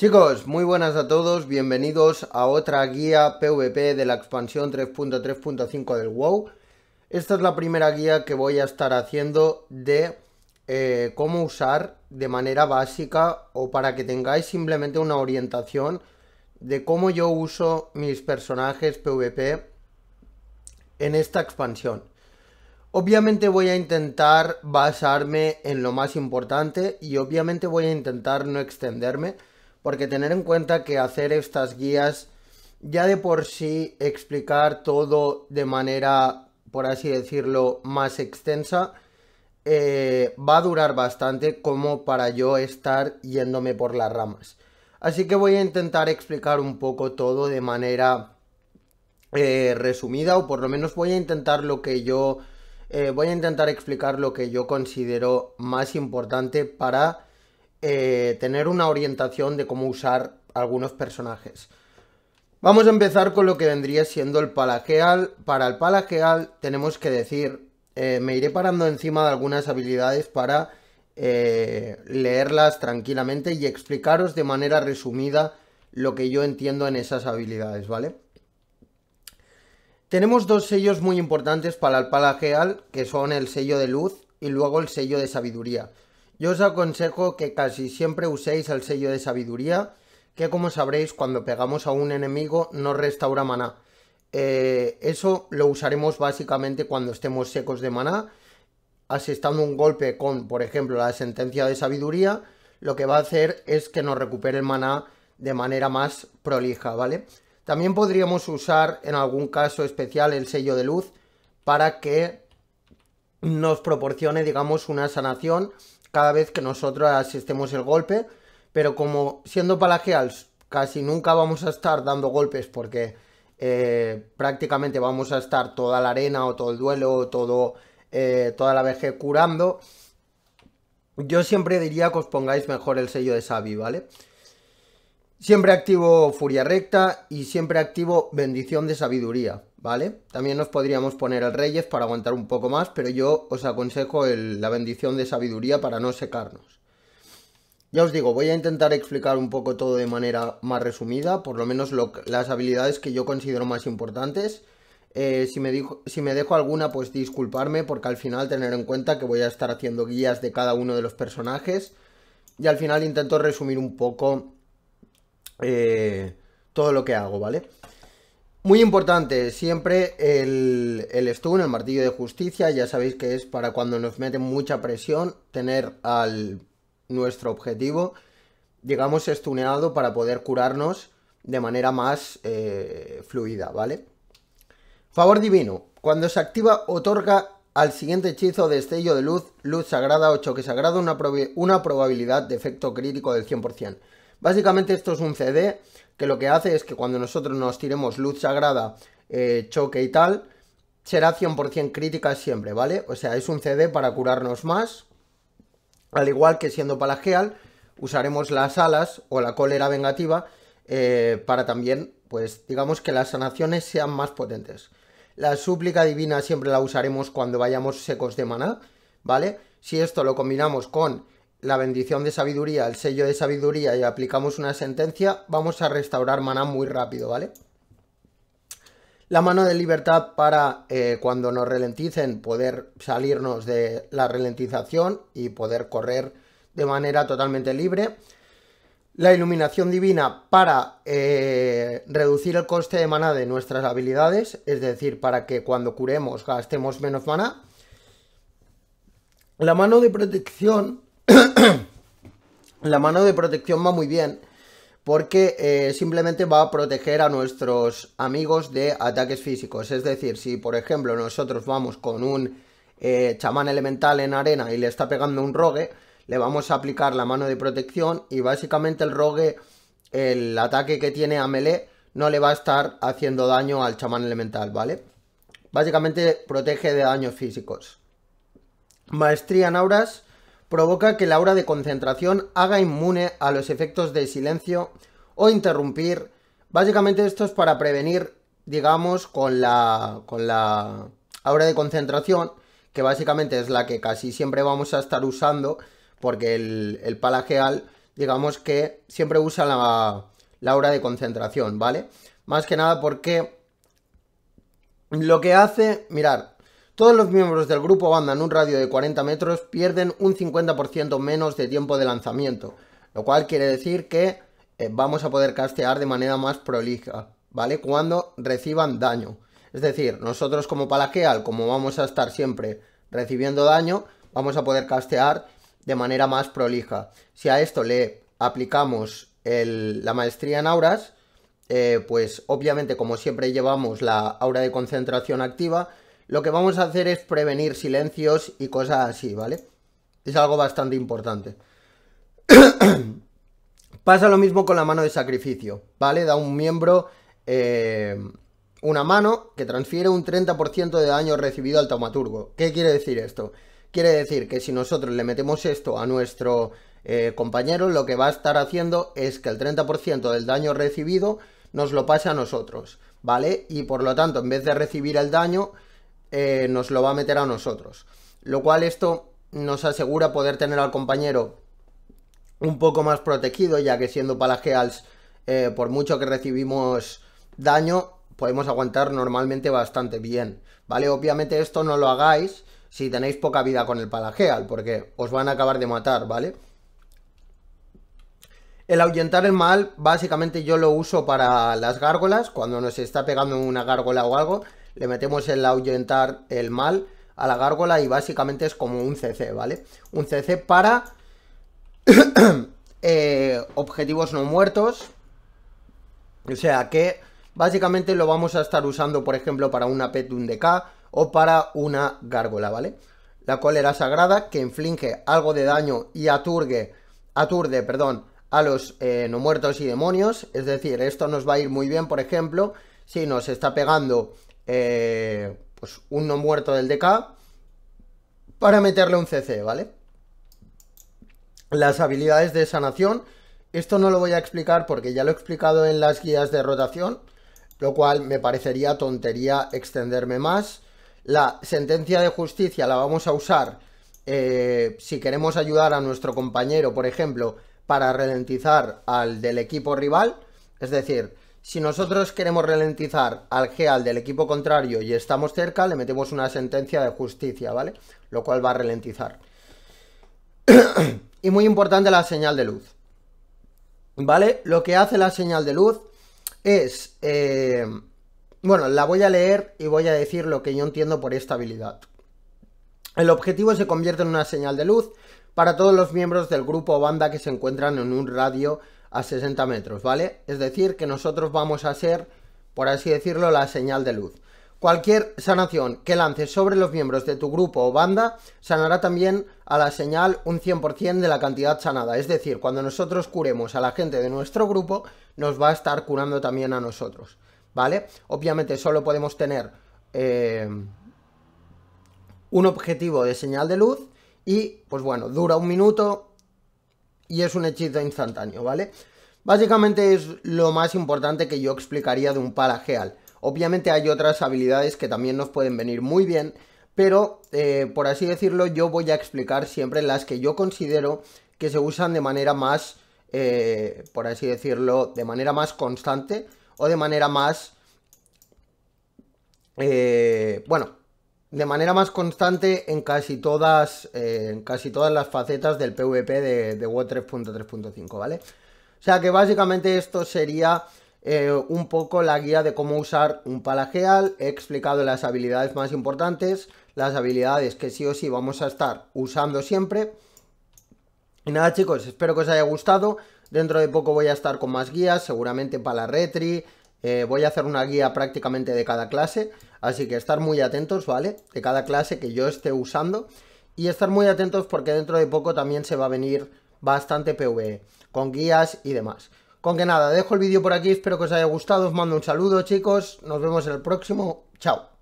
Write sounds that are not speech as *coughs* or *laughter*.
Chicos, muy buenas a todos, bienvenidos a otra guía PvP de la expansión 3.3.5 del WoW. Esta es la primera guía que voy a estar haciendo de eh, cómo usar de manera básica o para que tengáis simplemente una orientación de cómo yo uso mis personajes PvP en esta expansión. Obviamente voy a intentar basarme en lo más importante y obviamente voy a intentar no extenderme porque tener en cuenta que hacer estas guías ya de por sí explicar todo de manera, por así decirlo, más extensa, eh, va a durar bastante como para yo estar yéndome por las ramas. Así que voy a intentar explicar un poco todo de manera eh, resumida, o por lo menos voy a intentar lo que yo... Eh, voy a intentar explicar lo que yo considero más importante para eh, tener una orientación de cómo usar algunos personajes. Vamos a empezar con lo que vendría siendo el palageal. Para el palageal tenemos que decir, eh, me iré parando encima de algunas habilidades para eh, leerlas tranquilamente y explicaros de manera resumida lo que yo entiendo en esas habilidades, ¿vale? Tenemos dos sellos muy importantes para el palageal, que son el sello de luz y luego el sello de sabiduría. Yo os aconsejo que casi siempre uséis el sello de sabiduría, que como sabréis, cuando pegamos a un enemigo no restaura maná. Eh, eso lo usaremos básicamente cuando estemos secos de maná, asestando un golpe con, por ejemplo, la sentencia de sabiduría, lo que va a hacer es que nos recupere el maná de manera más prolija, ¿vale? También podríamos usar en algún caso especial el sello de luz para que nos proporcione, digamos, una sanación cada vez que nosotros asistemos el golpe, pero como siendo palageals casi nunca vamos a estar dando golpes porque eh, prácticamente vamos a estar toda la arena o todo el duelo o todo, eh, toda la vejez curando, yo siempre diría que os pongáis mejor el sello de Savi, ¿vale? Siempre activo Furia Recta y siempre activo Bendición de Sabiduría. ¿vale? También nos podríamos poner el Reyes para aguantar un poco más, pero yo os aconsejo la bendición de sabiduría para no secarnos. Ya os digo, voy a intentar explicar un poco todo de manera más resumida, por lo menos las habilidades que yo considero más importantes. Eh, si, me si me dejo alguna, pues disculparme, porque al final tener en cuenta que voy a estar haciendo guías de cada uno de los personajes. Y al final intento resumir un poco eh, todo lo que hago, ¿vale? Muy importante, siempre el, el stun, el martillo de justicia, ya sabéis que es para cuando nos meten mucha presión, tener al nuestro objetivo, digamos, stuneado para poder curarnos de manera más eh, fluida, ¿vale? Favor divino. Cuando se activa, otorga al siguiente hechizo destello de luz, luz sagrada o que sagrado, una, una probabilidad de efecto crítico del 100%. Básicamente esto es un CD que lo que hace es que cuando nosotros nos tiremos luz sagrada, eh, choque y tal, será 100% crítica siempre, ¿vale? O sea, es un CD para curarnos más, al igual que siendo palajeal, usaremos las alas o la cólera vengativa eh, para también, pues digamos que las sanaciones sean más potentes. La súplica divina siempre la usaremos cuando vayamos secos de maná, ¿vale? Si esto lo combinamos con la bendición de sabiduría, el sello de sabiduría y aplicamos una sentencia, vamos a restaurar maná muy rápido, ¿vale? La mano de libertad para eh, cuando nos ralenticen poder salirnos de la ralentización y poder correr de manera totalmente libre. La iluminación divina para eh, reducir el coste de maná de nuestras habilidades, es decir, para que cuando curemos gastemos menos maná. La mano de protección *coughs* la mano de protección va muy bien porque eh, simplemente va a proteger a nuestros amigos de ataques físicos. Es decir, si por ejemplo nosotros vamos con un eh, chamán elemental en arena y le está pegando un rogue, le vamos a aplicar la mano de protección y básicamente el rogue, el ataque que tiene a melee, no le va a estar haciendo daño al chamán elemental, ¿vale? Básicamente protege de daños físicos. Maestría en auras provoca que la hora de concentración haga inmune a los efectos de silencio o interrumpir. Básicamente esto es para prevenir, digamos, con la, con la hora de concentración, que básicamente es la que casi siempre vamos a estar usando, porque el, el digamos que siempre usa la, la hora de concentración, ¿vale? Más que nada porque lo que hace, mirar, todos los miembros del grupo banda en un radio de 40 metros pierden un 50% menos de tiempo de lanzamiento, lo cual quiere decir que eh, vamos a poder castear de manera más prolija, ¿vale? Cuando reciban daño. Es decir, nosotros como palaqueal, como vamos a estar siempre recibiendo daño, vamos a poder castear de manera más prolija. Si a esto le aplicamos la maestría en auras, eh, pues obviamente como siempre llevamos la aura de concentración activa, lo que vamos a hacer es prevenir silencios y cosas así, ¿vale? Es algo bastante importante. *clears throat* Pasa lo mismo con la mano de sacrificio, ¿vale? Da un miembro eh, una mano que transfiere un 30% de daño recibido al taumaturgo. ¿Qué quiere decir esto? Quiere decir que si nosotros le metemos esto a nuestro eh, compañero, lo que va a estar haciendo es que el 30% del daño recibido nos lo pase a nosotros, ¿vale? Y por lo tanto, en vez de recibir el daño, eh, nos lo va a meter a nosotros. Lo cual esto nos asegura poder tener al compañero un poco más protegido, ya que siendo palajeals eh, por mucho que recibimos daño, podemos aguantar normalmente bastante bien, ¿vale? Obviamente esto no lo hagáis si tenéis poca vida con el palajeal porque os van a acabar de matar, ¿vale? El ahuyentar el mal, básicamente yo lo uso para las gárgolas, cuando nos está pegando una gárgola o algo, le metemos el ahuyentar el mal a la gárgola y básicamente es como un CC, ¿vale? Un CC para *coughs* eh, objetivos no muertos. O sea que básicamente lo vamos a estar usando, por ejemplo, para una pet de un DK o para una gárgola, ¿vale? La cólera sagrada que inflige algo de daño y aturgue, aturde perdón, a los eh, no muertos y demonios. Es decir, esto nos va a ir muy bien, por ejemplo, si nos está pegando eh, pues un no muerto del DK para meterle un CC, ¿vale? Las habilidades de sanación, esto no lo voy a explicar porque ya lo he explicado en las guías de rotación, lo cual me parecería tontería extenderme más. La sentencia de justicia la vamos a usar eh, si queremos ayudar a nuestro compañero, por ejemplo, para ralentizar al del equipo rival, es decir, si nosotros queremos ralentizar al geal del equipo contrario y estamos cerca, le metemos una sentencia de justicia, ¿vale? Lo cual va a ralentizar. *coughs* y muy importante la señal de luz. ¿Vale? Lo que hace la señal de luz es... Eh, bueno, la voy a leer y voy a decir lo que yo entiendo por esta habilidad. El objetivo se convierte en una señal de luz para todos los miembros del grupo o banda que se encuentran en un radio a 60 metros, ¿vale? Es decir, que nosotros vamos a ser, por así decirlo, la señal de luz. Cualquier sanación que lances sobre los miembros de tu grupo o banda sanará también a la señal un 100% de la cantidad sanada. Es decir, cuando nosotros curemos a la gente de nuestro grupo, nos va a estar curando también a nosotros. ¿Vale? Obviamente solo podemos tener eh, un objetivo de señal de luz y, pues bueno, dura un minuto, y es un hechizo instantáneo, ¿vale? Básicamente es lo más importante que yo explicaría de un parajeal. Obviamente hay otras habilidades que también nos pueden venir muy bien, pero eh, por así decirlo yo voy a explicar siempre las que yo considero que se usan de manera más, eh, por así decirlo, de manera más constante o de manera más... Eh, bueno, de manera más constante en casi todas, eh, casi todas las facetas del PvP de, de 3.3.5, ¿vale? O sea que básicamente esto sería eh, un poco la guía de cómo usar un palajeal. He explicado las habilidades más importantes, las habilidades que sí o sí vamos a estar usando siempre. Y nada chicos, espero que os haya gustado. Dentro de poco voy a estar con más guías, seguramente para la Retri, eh, voy a hacer una guía prácticamente de cada clase, así que estar muy atentos, ¿vale? De cada clase que yo esté usando y estar muy atentos porque dentro de poco también se va a venir bastante PvE, con guías y demás. Con que nada, dejo el vídeo por aquí, espero que os haya gustado, os mando un saludo chicos, nos vemos en el próximo, chao.